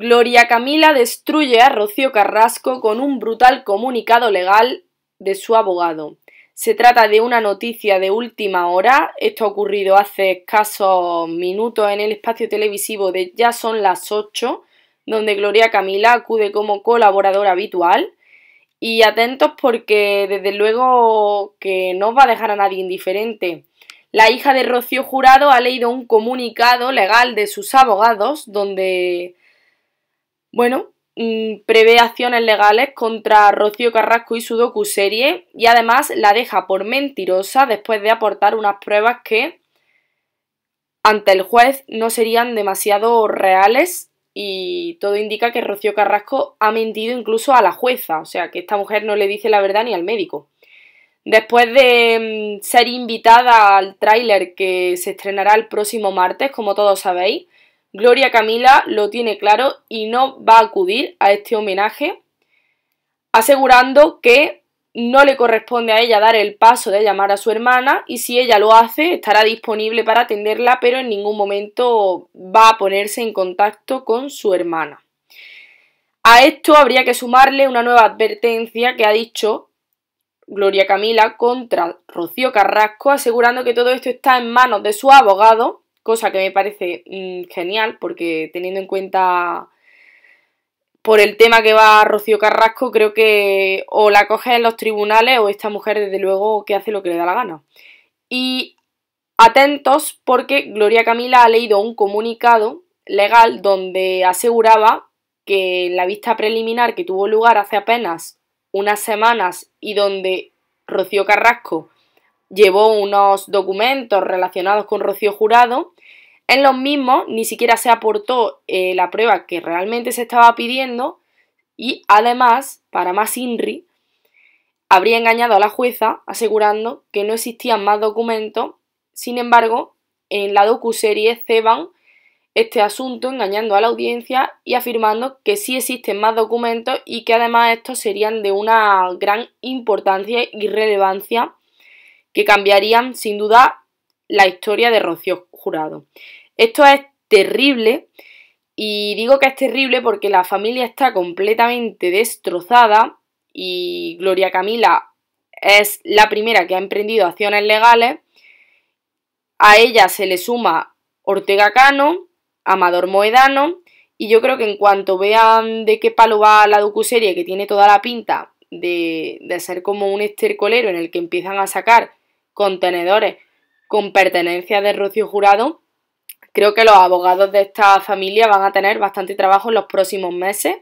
Gloria Camila destruye a Rocío Carrasco con un brutal comunicado legal de su abogado. Se trata de una noticia de última hora. Esto ha ocurrido hace escasos minutos en el espacio televisivo de Ya son las 8, donde Gloria Camila acude como colaboradora habitual. Y atentos porque desde luego que no va a dejar a nadie indiferente. La hija de Rocío Jurado ha leído un comunicado legal de sus abogados donde bueno, mm, prevé acciones legales contra Rocío Carrasco y su docu-serie y además la deja por mentirosa después de aportar unas pruebas que ante el juez no serían demasiado reales y todo indica que Rocío Carrasco ha mentido incluso a la jueza, o sea que esta mujer no le dice la verdad ni al médico. Después de mm, ser invitada al tráiler que se estrenará el próximo martes, como todos sabéis, Gloria Camila lo tiene claro y no va a acudir a este homenaje, asegurando que no le corresponde a ella dar el paso de llamar a su hermana y si ella lo hace estará disponible para atenderla, pero en ningún momento va a ponerse en contacto con su hermana. A esto habría que sumarle una nueva advertencia que ha dicho Gloria Camila contra Rocío Carrasco, asegurando que todo esto está en manos de su abogado cosa que me parece mm, genial porque teniendo en cuenta por el tema que va Rocío Carrasco, creo que o la coge en los tribunales o esta mujer desde luego que hace lo que le da la gana. Y atentos porque Gloria Camila ha leído un comunicado legal donde aseguraba que la vista preliminar que tuvo lugar hace apenas unas semanas y donde Rocío Carrasco llevó unos documentos relacionados con Rocío Jurado, en los mismos ni siquiera se aportó eh, la prueba que realmente se estaba pidiendo y además, para más INRI, habría engañado a la jueza asegurando que no existían más documentos. Sin embargo, en la docuserie ceban este asunto engañando a la audiencia y afirmando que sí existen más documentos y que además estos serían de una gran importancia y relevancia que cambiarían sin duda la historia de Rocío jurado. Esto es terrible y digo que es terrible porque la familia está completamente destrozada y Gloria Camila es la primera que ha emprendido acciones legales. A ella se le suma Ortega Cano, Amador Moedano y yo creo que en cuanto vean de qué palo va la docuserie que tiene toda la pinta de, de ser como un estercolero en el que empiezan a sacar contenedores con pertenencia de Rocío Jurado, creo que los abogados de esta familia van a tener bastante trabajo en los próximos meses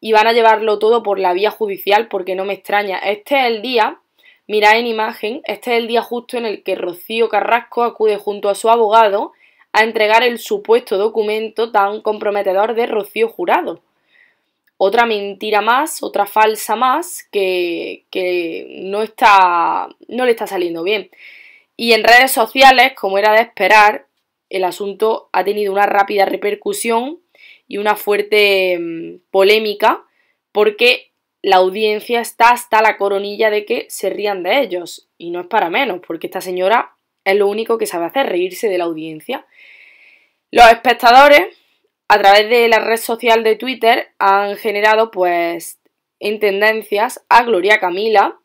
y van a llevarlo todo por la vía judicial porque no me extraña. Este es el día, mirad en imagen, este es el día justo en el que Rocío Carrasco acude junto a su abogado a entregar el supuesto documento tan comprometedor de Rocío Jurado. Otra mentira más, otra falsa más que, que no, está, no le está saliendo bien. Y en redes sociales, como era de esperar, el asunto ha tenido una rápida repercusión y una fuerte mm, polémica porque la audiencia está hasta la coronilla de que se rían de ellos. Y no es para menos, porque esta señora es lo único que sabe hacer, reírse de la audiencia. Los espectadores, a través de la red social de Twitter, han generado pues en tendencias a Gloria Camila.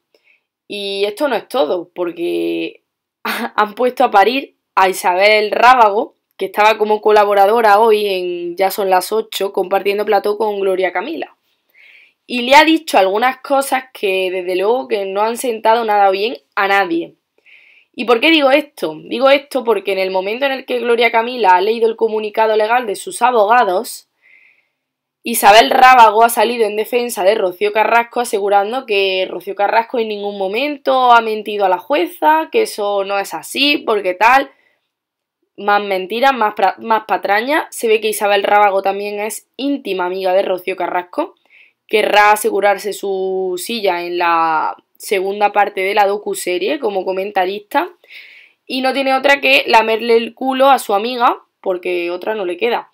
Y esto no es todo, porque han puesto a parir a Isabel Rábago, que estaba como colaboradora hoy en Ya son las 8 compartiendo plató con Gloria Camila. Y le ha dicho algunas cosas que desde luego que no han sentado nada bien a nadie. ¿Y por qué digo esto? Digo esto porque en el momento en el que Gloria Camila ha leído el comunicado legal de sus abogados, Isabel Rábago ha salido en defensa de Rocío Carrasco asegurando que Rocío Carrasco en ningún momento ha mentido a la jueza, que eso no es así, porque tal. Más mentiras, más, más patrañas. Se ve que Isabel Rábago también es íntima amiga de Rocío Carrasco. Querrá asegurarse su silla en la segunda parte de la docuserie como comentarista. Y no tiene otra que lamerle el culo a su amiga, porque otra no le queda.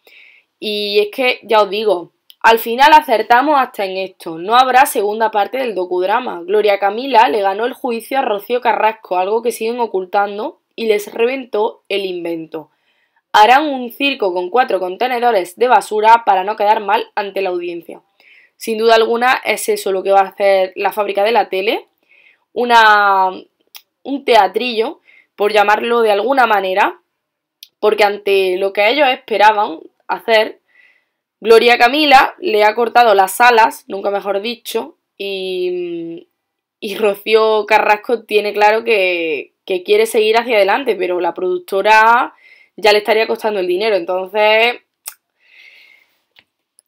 Y es que, ya os digo, al final acertamos hasta en esto. No habrá segunda parte del docudrama. Gloria Camila le ganó el juicio a Rocío Carrasco, algo que siguen ocultando, y les reventó el invento. Harán un circo con cuatro contenedores de basura para no quedar mal ante la audiencia. Sin duda alguna es eso lo que va a hacer la fábrica de la tele. Una, un teatrillo, por llamarlo de alguna manera, porque ante lo que ellos esperaban hacer, Gloria Camila le ha cortado las alas, nunca mejor dicho, y, Rocío Carrasco tiene claro que quiere seguir hacia adelante, pero la productora ya le estaría costando el dinero. Entonces,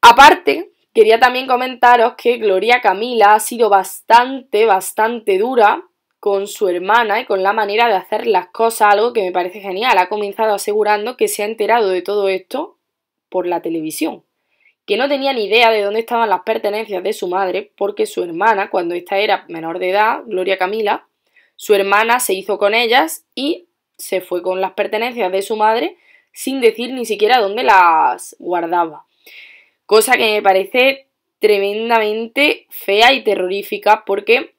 aparte, quería también comentaros que Gloria Camila ha sido bastante, bastante dura con su hermana y con la manera de hacer las cosas, algo que me parece genial. Ha comenzado asegurando que se ha enterado de todo esto por la televisión que no tenía ni idea de dónde estaban las pertenencias de su madre, porque su hermana, cuando ésta era menor de edad, Gloria Camila, su hermana se hizo con ellas y se fue con las pertenencias de su madre sin decir ni siquiera dónde las guardaba. Cosa que me parece tremendamente fea y terrorífica porque,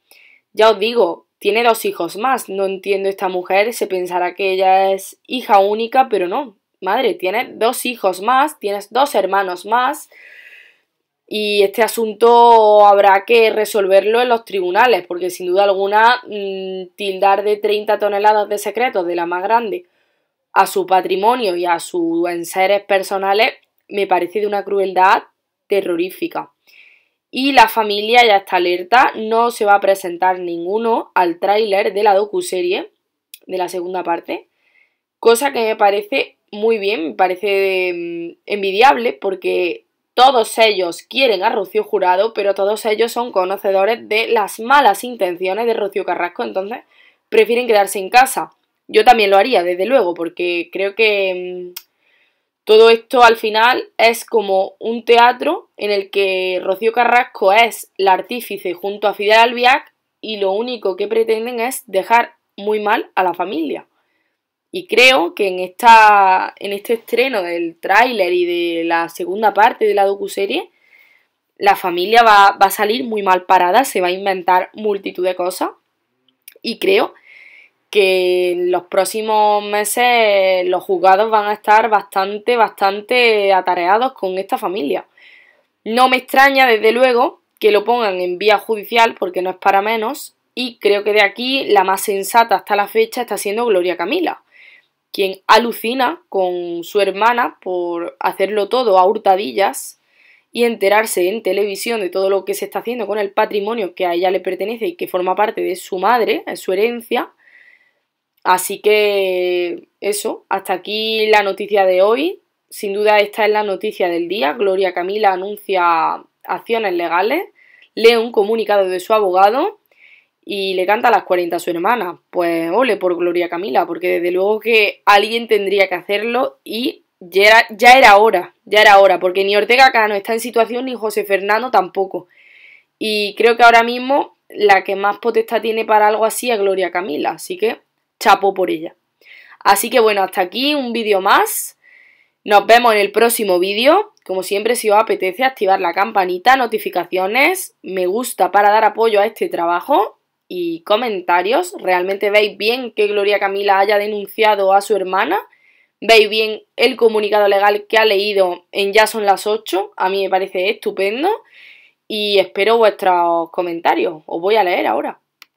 ya os digo, tiene dos hijos más. No entiendo esta mujer, se pensará que ella es hija única, pero no, madre, tienes dos hijos más, tienes dos hermanos más y este asunto habrá que resolverlo en los tribunales, porque sin duda alguna mm, tildar de 30 toneladas de secretos de la más grande a su patrimonio y a sus enseres personales me parece de una crueldad terrorífica. Y la familia ya está alerta, no se va a presentar ninguno al tráiler de la docuserie de la segunda parte, cosa que me parece muy bien, me parece mm, envidiable porque todos ellos quieren a Rocío Jurado, pero todos ellos son conocedores de las malas intenciones de Rocío Carrasco, entonces prefieren quedarse en casa. Yo también lo haría, desde luego, porque creo que mm, todo esto al final es como un teatro en el que Rocío Carrasco es la artífice junto a Fidel Albiac y lo único que pretenden es dejar muy mal a la familia. Y creo que en, esta, en este estreno del tráiler y de la segunda parte de la docuserie, la familia va, va, a salir muy mal parada, se va a inventar multitud de cosas. Y creo que en los próximos meses los juzgados van a estar bastante, bastante atareados con esta familia. No me extraña, desde luego, que lo pongan en vía judicial, porque no es para menos. Y creo que de aquí la más sensata hasta la fecha está siendo Gloria Camila quien alucina con su hermana por hacerlo todo a hurtadillas y enterarse en televisión de todo lo que se está haciendo con el patrimonio que a ella le pertenece y que forma parte de su madre, de su herencia. Así que eso, hasta aquí la noticia de hoy. Sin duda esta es la noticia del día. Gloria Camila anuncia acciones legales, lee un comunicado de su abogado y le canta a las 40 a su hermana. Pues ole por Gloria Camila, porque desde luego que alguien tendría que hacerlo y ya era, hora, ya era hora, porque ni Ortega Cano está en situación ni José Fernando tampoco. Y creo que ahora mismo la que más potestad tiene para algo así es Gloria Camila, así que chapo por ella. Así que bueno, hasta aquí un vídeo más. Nos vemos en el próximo vídeo. Como siempre, si os apetece, activar la campanita, notificaciones, me gusta para dar apoyo a este trabajo y comentarios. Realmente veis bien que Gloria Camila haya denunciado a su hermana. Veis bien el comunicado legal que ha leído en Ya son las 8. A mí me parece estupendo. Y espero vuestros comentarios. Os voy a leer ahora.